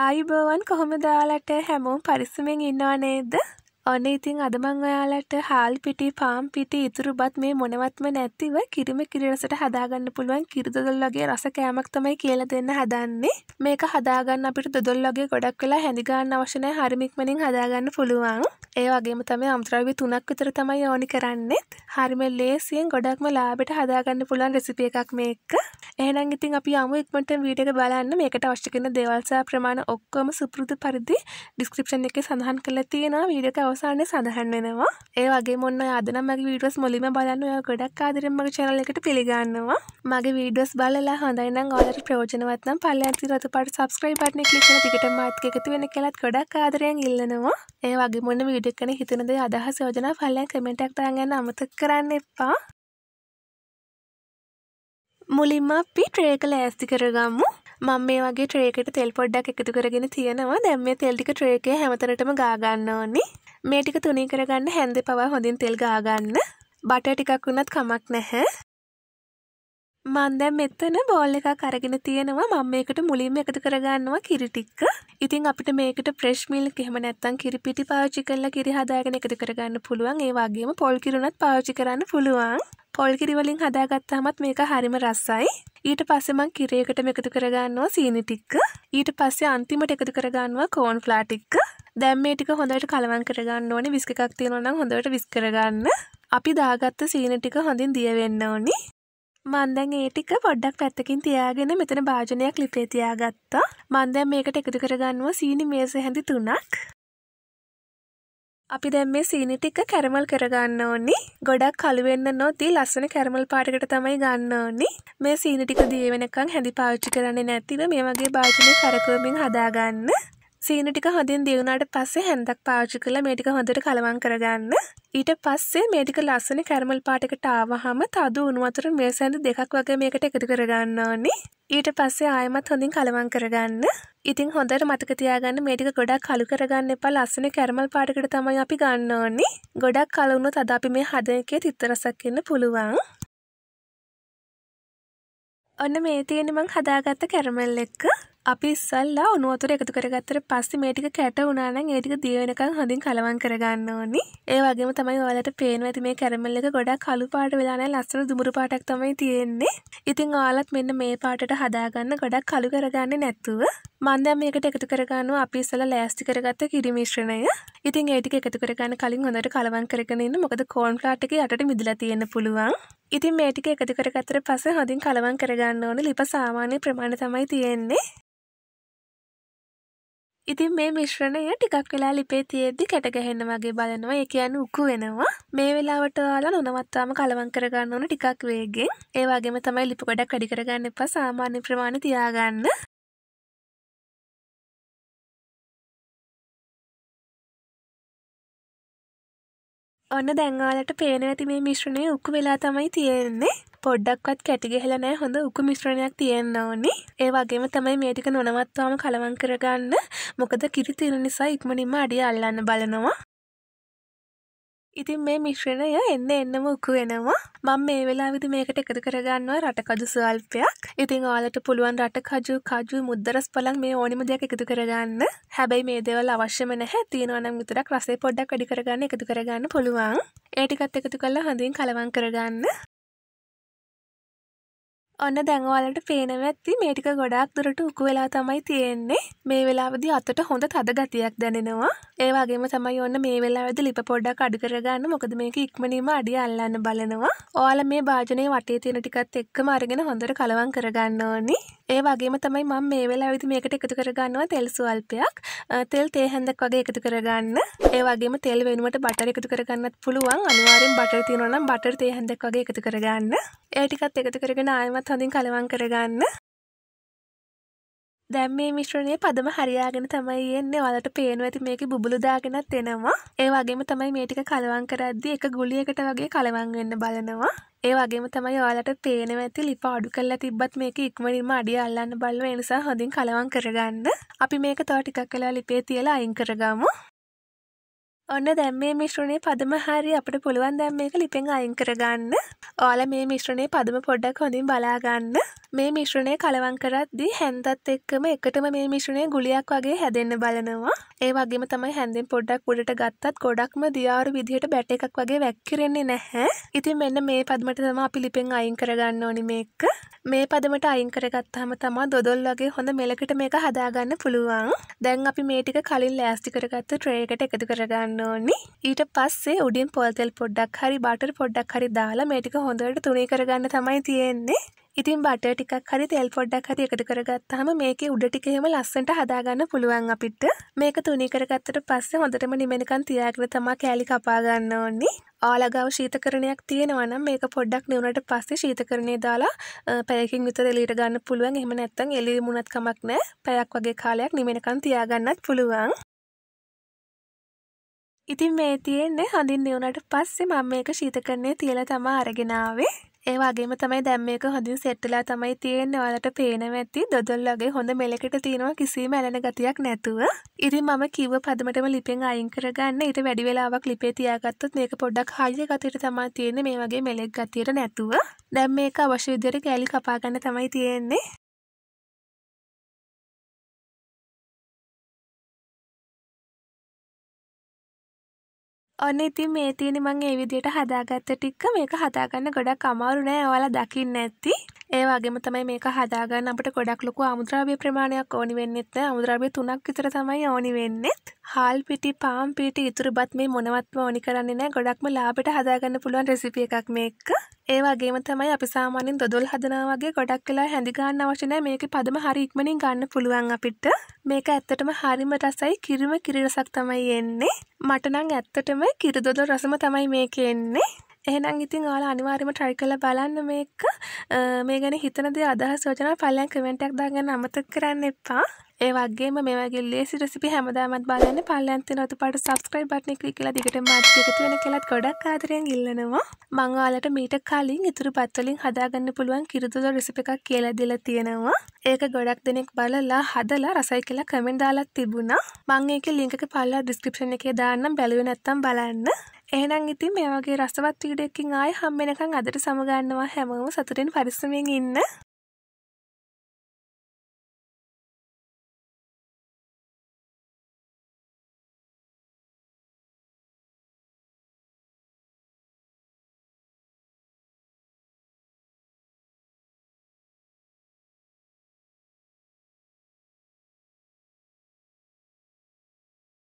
ආයුබෝවන් කොහොම දාලට හැමෝම් පරිස්සමෙන් ඉන්නවා නේද ඔන්න ඉතින් අද මං ඔයාලට හාල් පිටි පාම් පිටි ඉතුරු බත් මේ මොනවත්ම නැතිව කිරිම කිරිරසට හදාගන්න පුළුවන් කිරිදොල්ලගේ රස කෑමක් තමයි කියලා දෙන්න හදන්නේ. මේක හදාගන්න අපිට දොදොල්ලගේ ගොඩක් වෙලා හැඳිගන්න අවශ්‍ය නැහැ හරිමික්මනින් හදාගන්න පුළුවන්. ඒ වගේම තමයි අම්ත්‍රාවි තුනක් විතර තමයි ඕනි කරන්නේත්. හරිම ලේසියෙන් ගොඩක්ම ලාභයට හදාගන්න පුළුවන් රෙසිපි එකක් මේක. එහෙනම් ඉතින් අපි යමු ඉක්මනට වීඩියෝ එක බලන්න මේකට අවශ්‍ය කරන දේවල් සහ ප්‍රමාණ ඔක්කොම සුපුරුදු පරිදි ඩිස්ක්‍රිප්ෂන් එකේ සඳහන් කරලා තියෙනවා වීඩියෝ එක අවසානය සඳහන් වෙනවා ඒ වගේ මොන්න අදන මගේ වීඩස් මුලිම බලන්න ඔය ගොඩක් ආදරම්මගේ චැනල එකට පිළිගන්නවා මගේ වීඩස් බලලා හඳයිනම් ගොලට ප්‍රෝජනවත්නම් පල්ලඇති රතු පට සබස්ක්‍රයි පටන ලිට දිකට මාත්ක එකතු වෙන කෙලත් ගොඩක් ආදරයෙන් ඉල්ලනවා ඒ වගේ මොන්න විඩක්කන හිතනද අදහස යෝජන පල්ලයන් කමෙන්ටක් දාගන්න අමතක් කරන්න එපා මුලින්ම අපි ට්‍රේක ලෑස්ති කරගම්මු මම මේ වගේ ට්‍රේකට තෙල් පොඩ්ඩක් එකතු කරගෙන තියෙනවා දැම් මේ තෙල්ටික ට්‍රේකය හැමතනටම ගාගන්න ඕනි මේ ටික තුනී කරගන්න හැන්ද පවා හොඳින් තෙල් ගාගන්න බට ටිකක් වුණත් කමක් නැහැ මන්දැ මෙත්තන බෝල් එකක් අරගෙන තියෙනවා මම මේකට මුලින්ම එකතු කරගන්නවා කිරිටික්ක ඉතින් අපිට මේකට ප්‍රශ්මිල් කෙම නැත්තන් කිරිපිටි පාචි කල්ල කිරි හදාගෙන එකතු කරගන්න පුළුවන් ඒ වගේම පොල් කිරුණත් පාචි කරන්න පුළුවන් පොල්කිරිවලින් හදාගත්තාමත් මේක හරිම රස්සයි ඊට පස්සෙමං කිරේකටම එකතු කරගන්නවා සීනිටික්ක ඊට පස්සේ අන්තිමට එකතු කරගන්නවා කෝන් ෆ්ලාටික්ක දැම් මේ ටික හොඳට කලවන් කරගන්න ඕනි විස්කක් තියෙනවනම් හොඳට විස් කරගන්න අපි දාගත්ත සීන ටික හොඳින් දියවෙන්න ඕනි මන්දැන් ඒ ටික පොඩ්ඩක් පැත්තකින් තියාගෙන මෙතන භාජනයක් ලිපේ තියාගත්තා මන්දැන් මේකට එකතු කරගන්නවා සීනි මේස හැඳි තුනක් අපි දැම් මේ සීනි ටික කැරමල් කරගන්න ඕනි ගොඩක් කළුවෙන්න නොදී ලස්සන කැරමල් පාටකට තමයි ගන්න ඕනි මේ සීනි ටික දිය වෙනකං හැඳි පාවිච්චි කරන්නේ නැතිව මේ වගේ භාජනය කරකුවමින් හදාගන්න සීන ටික හොඳින් දියුණාට පස්සේ හැන්දක් පාවිච්චි කරලා මේ ටික හොඳට කලවම් කරගන්න. ඊට පස්සේ මේ ටික ලස්සන කැරමල් පාටකට ආවහම තද උණු වතුර මේ සැඳ දෙකක් වගේ මේකට එකතු කරගන්න ඕනේ. ඊට පස්සේ ආයෙමත් හොඳින් කලවම් කරගන්න. ඉතින් හොඳට මතක තියාගන්න මේ ටික ගොඩක් කළු කරගන්න එපා ලස්සන කැරමල් පාටකට තමයි අපි ගන්න ඕනේ. ගොඩක් කළු වුණොත් අද අපි මේ හදන එකේ තිත්ත රසක් එන්න පුළුවන්. ඔන්න මේ තියෙන මං හදාගත්ත කැරමල් එක්ක අපි ඉස්සල්ලා උනුවතුර එකතු කරගත්තර පස්සේ මේටික කැට උනානන් ඒටික දියවෙනකං හොඳින් කලවන් කරගන්න ඕනි ඒ වගේම තමයි ඔයාලට පේන ඇති මේ කැරමල්ල එක ගොඩා කලු පාට වෙලානෑ ලස්සන දුමුරු පාටක් තමයි තියෙන්නේ ඉතිං ආලත් මෙන්න මේ පාටට හදාගන්න ගොඩක් කලු කරගන්න නැත්තුව මන්ද මේකට එකතු කරගන්නු අපි ඉස්සල ලෑස්ති කරගත්ත කිරිමිශ්‍රණය ඉතින් ඒටික එකතු කරගන්න කලින් හොඳට කලවන් කරගන්න මොකද කෝන් ලාට් එක යට මිදලා තියෙන පුළුවන් ඉතින් මේටික එකතු කරගත්තර පස හොඳින් කලවන් කරගන්න ඕන ලිප සාමාන්‍ය ප්‍රමාණ තමයි තියෙන්නේ ඉතින් මේ මිශ්‍රණය ටිකක් වෙලා ලිපේ තියෙද්දි කැටගැහෙන්න වගේ බලනවා ඒ කියන්නේ උකු වෙනවා මේ වෙලාවට ඔයාලා නොනවත්වාම කලවම් කරගන්න ඕන ටිකක් වේගෙන් ඒ වගේම තමයි ලිපු ගොඩක් වැඩි කරගන්න එපා සාමාන්‍ය ප්‍රමාණය තියාගන්න ඔන්න දැන්වාලට පේන ඇති මේ මිශ්‍රණය උක්කු වෙලා තමයි තියෙන්නේ පොඩ්ඩක්වත් කැටිගෙහල නෑ හොඳ උකු මිශ්‍රණයක් තියෙන්න ඕනේ ඒ වගේම තමයි මේටික නොනවත්වාම කලවන් කරගන්න මොකද කිරි තිර නිසා ඉක්මනින්ම අඩිය අල්ලන්න බලනවා ඉතින් මේ මිශ්‍රණය එන්න එන්නම උකු වෙනවා මං මේ වෙලා විදි මේකට එකතු කරගන්නවා රටකජු ස්වල්පයක් ඉතින් ඔයාලට පුළුවන් රටකජු කජු මුද්දරස් පලන් මේ ඕනිම දෙයක් එකතු කරගන්න හැබැයි මේ දෙවල් අවශ්‍යම නැහැ තියෙනවනම් විතරක් රසේ පොඩ්ඩක් වැඩි කරගන්න එකතු කරගන්න පුළුවන් ඒටිකත් එකතු කල්ලා හඳින් කලවන් කරගන්න ඔන්න දැන්වාලට පේනව ඇත්ති මේටික ගොඩක් දුරට උකු වෙලා තමයි තියෙන්නේ මේ වෙලාවදි අතට හොඳ තද ගතියක් දැනෙනවා ඒවාගේම තමයි ඔන්න මේ වෙලාවද ලිප පොඩ්ඩක් අඩු කරගන්න මොකද මේක ඉක්මනීම අඩිය අල්ලන්න බලනවා ඕල මේ භාජනය වටේ තියෙන ටිකත් එක්කම අරගෙන හොඳට කලවම් කරගන්න ඕනි ඒ වගේම තමයි මම මේ වෙලා විදි මේකට එකතු කරගන්නවා තෙල් සුවල්පයක් තෙල් තේහැන්දක් වගේ එකතු කරගන්න ඒ වගේම තෙල් වෙනුවට බටර එකතු කරගන්නත් පුළුවන් අනිවාරෙන් බටර තියෙනවනම් බටර් තේහැන්දක් වගේ එකතු කරගන්න ඒටිකත් එකතු කරගෙන ආයමත් හොඳින් කලවන් කරගන්න දැම් මේ මිශ්‍රණය පදම හරියාගෙන තමයි එන්නේ වලට පේනු ඇති මේක බුබුලුදාගෙනත් එනවා ඒ වගේම තමයි මේටික කලවන් කරද්දි එක ගුලියකට වගේ කලවන් වෙන්න බලනවා ඒ වගේම තමයි ඔයාලට පේනව ඇති ලිප අඩු කරලා තිබ්බත් මේක ඉක්මනින්ම අඩිය අල්ලන්න බලව නිසා හොඳින් කලවම් කරගන්න. අපි මේක තව ටිකක් වෙලා ලිපේ තියලා අයින් කරගමු. ඔන්න දැම් මේ මිශ්‍රණය පදම හරි අපට පුළුවන් දැම් මේක ලිපෙන් අයින් කරගන්න ඕල මේ මිශ්‍රණය පදම පොඩ්ඩක් හොඳින් බලාගන්න මේ මිශ්‍රණය කලවන් කරද්දී හැන්දත් එක්කම එකටම මේ මිශ්‍රණය ගුලියක් වගේ හැදෙන්න බලනවා ඒ වගේම තමයි හැඳින් පොඩ්ඩක් උඩට ගත්තත් ගොඩක්ම දියාරු විදිහට බැට එකක් වගේ වැක්කිරෙන්නේ නැහැ ඉතින් මෙන්න මේ පදමට තම අපි ලිපෙන් අයින් කරගන්න ඕනි මේක මේ පදමට අයින් කරගත්තාම තමා දොදොල් වගේ හොඳ මෙලකට මේක හදාගන්න පුළුවන් දැන් අපි මේටික කලින් ලෑස්ති කරගත්ත ට්‍රේකට එකතු කරගන්න ඕනි ඊට පස්සේ උඩින් පොල්තෙල් පොඩ්ඩක් හරි බටර් පොඩ්ඩක් හරි දාලා මේටික හොඳට තුනී කරගන්න තමයි තියෙන්නේ ඉතින් බට ටිකක් හරි තෙල් පොඩ්ඩක් හරි එකට කරගත්තාම මේකේ උඩ ටික එහෙම ලස්සනට හදාගන්න පුළුවන් අපිට. මේක තුනී කරගත්තට පස්සේ හොඳටම නිමෙනකන් තියාගෙන තමයි කෑලි කපා ගන්න ඕනේ. ආලගාව ශීතකරණයක් තියෙනවා නම් මේක පොඩ්ඩක් නිවුනට පස්සේ ශීතකරණේ දාලා පැයකින් විතර එළියට ගන්න පුළුවන්. එහෙම නැත්නම් එළිය මුණත් කමක් නැහැ. පැයක් වගේ කාලයක් නිමෙනකන් තියාගන්නත් පුළුවන්. ඉතින් මේ තියෙන්නේ හොඳින් නිවුණට පස්සේ මම මේක ශීත කරන්නේ තියලා තමා අරගෙනාවේ ඒ වගේම තමයි දැන් මේක හොඳින් සෙට්ටලා තමයි තියෙන්නේ ඔයාලට පේනව ඇති දොදොල් වගේ හොඳ මෙලකට තියෙනවා කිසිම ඇලෙන ගතියක් නැතුව. ඉතින් මම කිව්ව පදමටම ලිපෙන් අයින් කරගන්න ඊට වැඩි වෙලාවක් ලිපේ තියාගත්තොත් මේක පොඩ්ඩක් හයිය ගතියට තමයි තියෙන්නේ මේ වගේ මෙලෙක් ගතියට නැතුව. දැන් මේක අවශ්‍ය විදිහට කැලි කපා ගන්න තමයි තියෙන්නේ. ඔන්න ඉතින් මේ තියෙන මං ඒ විදියට හදාගත්ත ටික්ක මේක හදාගන්න ගොඩක් අමාරු නෑ ඔයාලා දකින්න ඇති ඒ වගේම තමයි මේක හදාගන්න අපට ගොඩක් ලොකු අමුද්‍රව්‍ය ප්‍රමාණයක් ඕනි වෙන්නෙත් අමුද්‍රව්‍ය තුනක් විතර තමයි ඕනි වෙන්නෙත් හාල් පිටි පාම් පිටි ඉතුරු බත් මේ මොනවත්ම ඕනි කරන්නේ නැහැ ගොඩක්ම ලාභයට හදාගන්න පුළුවන් රෙසිපි එකක් මේක ඒ වගේම තමයි අපි සාමාන්‍යයෙන් දොදොල් හදනවා වගේ ගොඩක් වෙලා හැඳි ගන්න අවශ්‍ය නැහැ මේකේ පදම හරි ඉක්මනින් ගන්න පුළුවන් අපිට මේක ඇත්තටම හරිම රසයි කිරිම කිරි රසක් තමයි එන්නේ මට නම් ඇත්තටම කිරි දොදොල් රසම තමයි මේක එන්නේ එහෙනම් ඉතින් ඔයාලා අනිවාර්යයෙන්ම try කරලා බලන්න මේක. මේ ගැන හිතන දේ අදහස් යෝජනා පළයන් comment එකක් දාගන්න අමතක කරන්න එපා. ඒ වගේම මේ වගේ ලේසි recipe හැමදාමත් බලන්න පළයන් තියෙන උඩට subscribe button එක click කරලා දිගටම මාත් එකතු වෙන කියලාත් ගොඩක් ආදරයෙන් ඉල්ලනවා. මම ඔයාලට මීට කලින් ඉතුරු පත් වලින් හදාගන්න පුළුවන් කිරිදුල recipe එකක් කියලා දීලා තියෙනවා. ඒක ගොඩක් දෙනෙක් බලලා හදලා රසයි කියලා comment දාලා තිබුණා. මම ඒකේ link එක පළලා description එකේ දාන්නම් බැලුවේ නැත්තම් බලන්න. එහනම් ඉතින් මේ වගේ රසවත් වීඩියෝ එකකින් ආයෙ හම්බ වෙනකන් අදට සමු ගන්නවා හැමෝම සතුටින් පරිස්සමෙන් ඉන්න.